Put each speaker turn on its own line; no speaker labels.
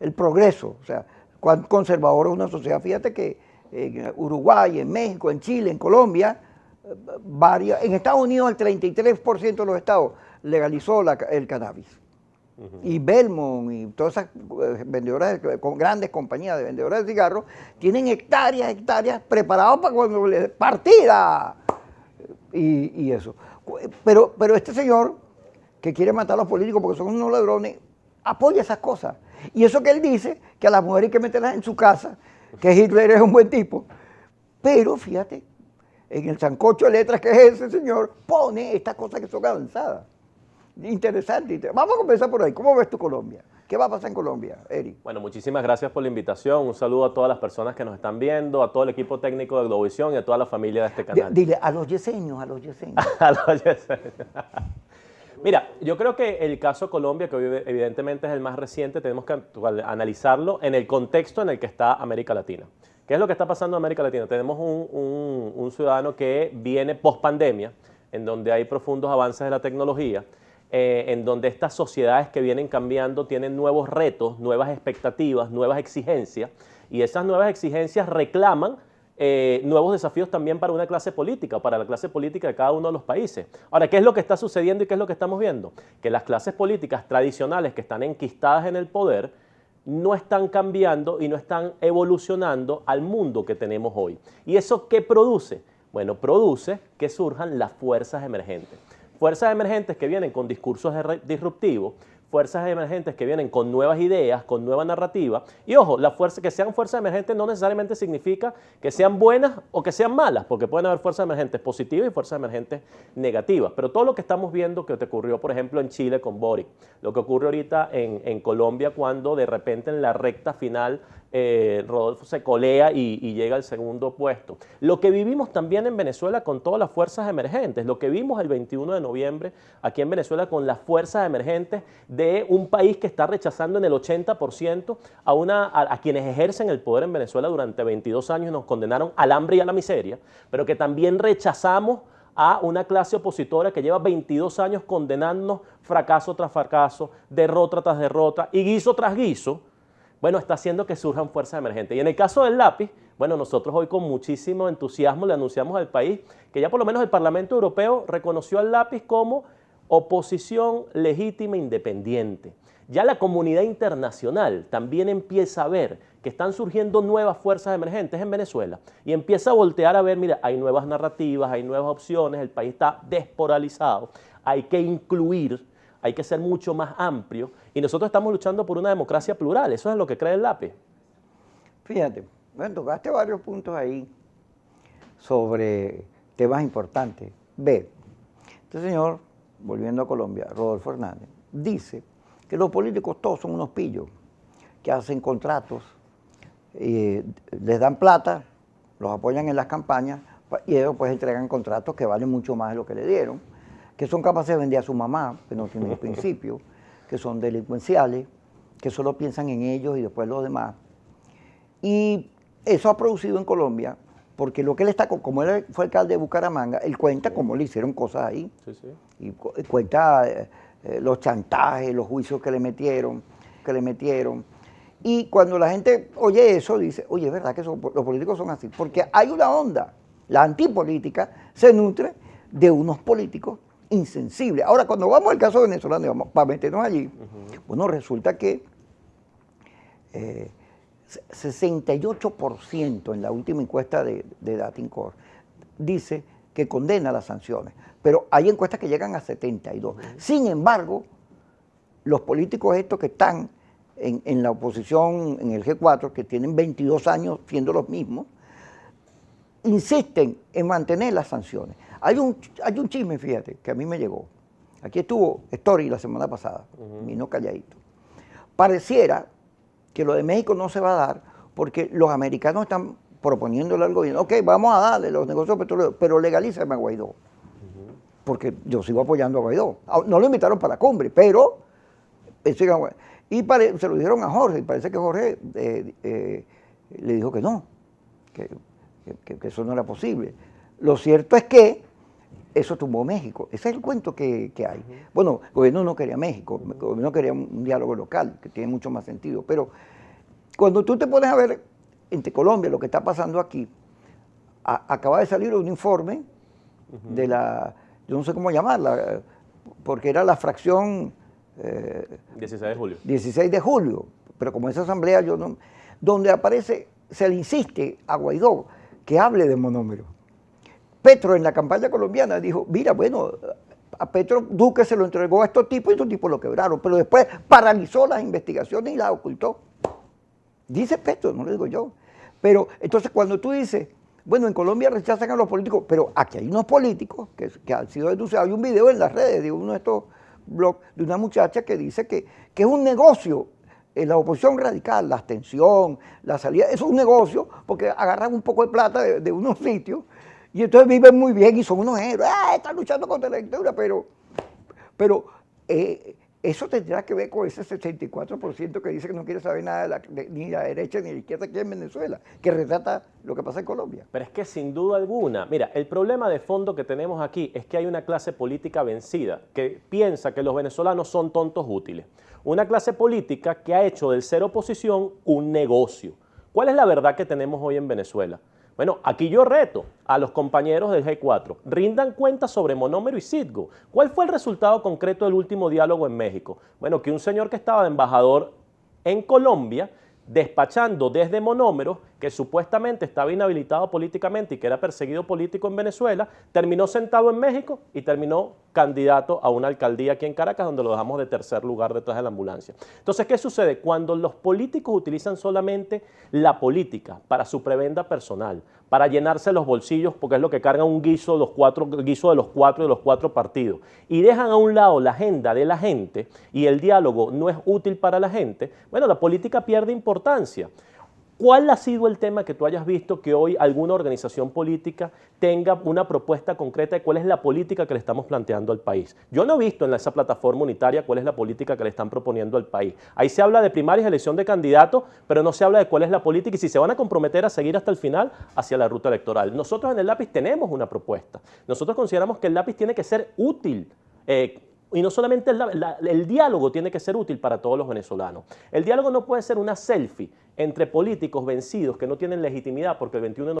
el progreso, o sea, cuán conservadora es una sociedad. Fíjate que en Uruguay, en México, en Chile, en Colombia, eh, varios, en Estados Unidos el 33% de los estados legalizó el cannabis. Y Belmont y todas esas eh, vendedoras, grandes compañías de vendedoras de cigarros, tienen hectáreas, hectáreas preparadas para cuando les partida. Y, eso. Pero, pero este señor que quiere matar a los políticos porque son unos ladrones, apoya esas cosas. Y eso que él dice, que a las mujeres hay que meterlas en su casa, que Hitler es un buen tipo. Pero fíjate, en el sancocho de letras que es ese señor, pone estas cosas que son avanzadas. Interesante, Vamos a comenzar por ahí. ¿Cómo ves tu Colombia?
¿Qué va a pasar en Colombia, Eric? Bueno, muchísimas gracias por la invitación. Un saludo a todas las personas que nos están viendo, a todo el equipo técnico de Globovisión y a toda la familia de este canal. dile,
a los yeseños, a los yeseños.
a los yeseños. Mira, yo creo que el caso Colombia, que evidentemente es el más reciente, tenemos que analizarlo en el contexto en el que está América Latina. ¿Qué es lo que está pasando en América Latina? Tenemos un, ciudadano que viene post pandemia, en donde hay profundos avances de la tecnología, eh, en donde estas sociedades que vienen cambiando tienen nuevos retos, nuevas expectativas, nuevas exigencias, y esas nuevas exigencias reclaman eh, nuevos desafíos también para una clase política, para la clase política de cada uno de los países. Ahora, ¿qué es lo que está sucediendo y qué es lo que estamos viendo? Que las clases políticas tradicionales que están enquistadas en el poder no están cambiando y no están evolucionando al mundo que tenemos hoy. ¿Y eso qué produce? Bueno, produce que surjan las fuerzas emergentes. Fuerzas emergentes que vienen con discursos disruptivos, fuerzas emergentes que vienen con nuevas ideas, con nueva narrativa. Y ojo, la fuerza, que sean fuerzas emergentes no necesariamente significa que sean buenas o que sean malas, porque pueden haber fuerzas emergentes positivas y fuerzas emergentes negativas. Pero todo lo que estamos viendo que te ocurrió, por ejemplo, en Chile con Boric, lo que ocurre ahorita en Colombia cuando de repente en la recta final eh, Rodolfo se colea y, llega al segundo puesto. Lo que vivimos también en Venezuela con todas las fuerzas emergentes, lo que vimos el 21 de noviembre aquí en Venezuela con las fuerzas emergentes de un país que está rechazando en el 80% a, quienes ejercen el poder en Venezuela durante 22 años, nos condenaron al hambre y a la miseria, pero que también rechazamos a una clase opositora que lleva 22 años condenándonos fracaso tras fracaso, derrota tras derrota y guiso tras guiso bueno, está haciendo que surjan fuerzas emergentes. Y en el caso del lápiz, bueno, nosotros hoy con muchísimo entusiasmo le anunciamos al país que ya por lo menos el Parlamento Europeo reconoció al lápiz como oposición legítima e independiente. Ya la comunidad internacional también empieza a ver que están surgiendo nuevas fuerzas emergentes en Venezuela y empieza a voltear a ver, mira, hay nuevas narrativas, hay nuevas opciones, el país está desporalizado, hay que incluir hay que ser mucho más amplio y nosotros estamos luchando por una democracia plural, eso es lo que cree el lápiz. Fíjate,
bueno, tocaste varios puntos ahí sobre temas importantes. B, este señor, volviendo a Colombia, Rodolfo Hernández, dice que los políticos todos son unos pillos, que hacen contratos, eh, les dan plata, los apoyan en las campañas y ellos pues entregan contratos que valen mucho más de lo que le dieron que son capaces de vender a su mamá, que no tienen principio, que son delincuenciales, que solo piensan en ellos y después los demás. Y eso ha producido en Colombia, porque lo que él está, como él fue alcalde de Bucaramanga, él cuenta cómo le hicieron cosas ahí. Y eh, cuenta eh, eh, los chantajes, los juicios que le metieron, que le metieron. Y cuando la gente oye eso, dice, oye, es verdad que los políticos son así. Porque hay una onda, la antipolítica se nutre de unos políticos insensible. Ahora, cuando vamos al caso venezolano, vamos, para meternos allí, bueno, resulta que 68% eh, en la última encuesta de, de Dating dice que condena las sanciones, pero hay encuestas que llegan a 72. Sin embargo, los políticos estos que están en, en, la oposición, en el G4, que tienen 22 años siendo los mismos, insisten en mantener las sanciones. Hay un, hay chisme, fíjate, que a mí me llegó. Aquí estuvo Story la semana pasada, no vino calladito. Pareciera que lo de México no se va a dar porque los americanos están proponiéndole al gobierno, ok, vamos a darle los negocios petroleros, pero legalízame a Guaidó. Porque yo sigo apoyando a Guaidó. Ah, no lo invitaron para la cumbre, pero... Y se lo dijeron a Jorge, y parece que Jorge eh, eh, le dijo que no, que eso no era posible. Lo cierto es que eso tumbó México. Ese es el cuento que, hay. Bueno, el gobierno no quería México, el gobierno quería un, diálogo local, que tiene mucho más sentido. Pero cuando tú te pones a ver entre Colombia lo que está pasando aquí, acaba de salir un informe de la, yo no sé cómo llamarla, porque era la fracción... 16 eh, de julio. 16 de julio, pero como esa asamblea yo no... Donde aparece, se le insiste a Guaidó que hable de monómero. Petro en la campaña colombiana dijo, mira, bueno, a Petro Duque se lo entregó a estos tipos y estos tipos lo quebraron, pero después paralizó las investigaciones y las ocultó. Dice Petro, no lo digo yo. Pero entonces cuando tú dices, bueno, en Colombia rechazan a los políticos, pero aquí hay unos políticos que, han sido denunciados. Hay un video en las redes de uno de estos blogs de una muchacha que dice que, es un negocio eh, la oposición radical, la abstención, la salida, eso es un negocio porque agarran un poco de plata de unos sitios y entonces viven muy bien y son unos héroes. Ah, están luchando contra la lectura, pero, pero eh, eso tendrá que ver con ese 64% que dice que no quiere saber nada de la, de, ni la derecha ni la izquierda aquí en Venezuela, que retrata lo que pasa en
Colombia. Pero es que sin duda alguna, mira, el problema de fondo que tenemos aquí es que hay una clase política vencida que piensa que los venezolanos son tontos útiles. Una clase política que ha hecho del ser oposición un negocio. ¿Cuál es la verdad que tenemos hoy en Venezuela? Bueno, aquí yo reto a los compañeros del G4. Rindan cuenta sobre Monómero y Cidgo. ¿Cuál fue el resultado concreto del último diálogo en México? Bueno, que un señor que estaba de embajador en Colombia despachando desde Monómero, que supuestamente estaba inhabilitado políticamente y que era perseguido político en Venezuela, terminó sentado en México y terminó candidato a una alcaldía aquí en Caracas, donde lo dejamos de tercer lugar detrás de la ambulancia. Entonces, ¿qué sucede? Cuando los políticos utilizan solamente la política para su prebenda personal, para llenarse los bolsillos, porque es lo que carga un guiso, los cuatro, guiso de los cuatro de los cuatro partidos, y dejan a un lado la agenda de la gente y el diálogo no es útil para la gente, bueno, la política pierde importancia. ¿Cuál ha sido el tema que tú hayas visto que hoy alguna organización política tenga una propuesta concreta de cuál es la política que le estamos planteando al país? Yo no he visto en esa plataforma unitaria cuál es la política que le están proponiendo al país. Ahí se habla de primarias, elección de candidatos, pero no se habla de cuál es la política y si se van a comprometer a seguir hasta el final hacia la ruta electoral. Nosotros en el lápiz tenemos una propuesta. Nosotros consideramos que el lápiz tiene que ser útil. Eh, y no solamente el diálogo tiene que ser útil para todos los venezolanos. El diálogo no puede ser una selfie entre políticos vencidos que no tienen legitimidad porque el 21 de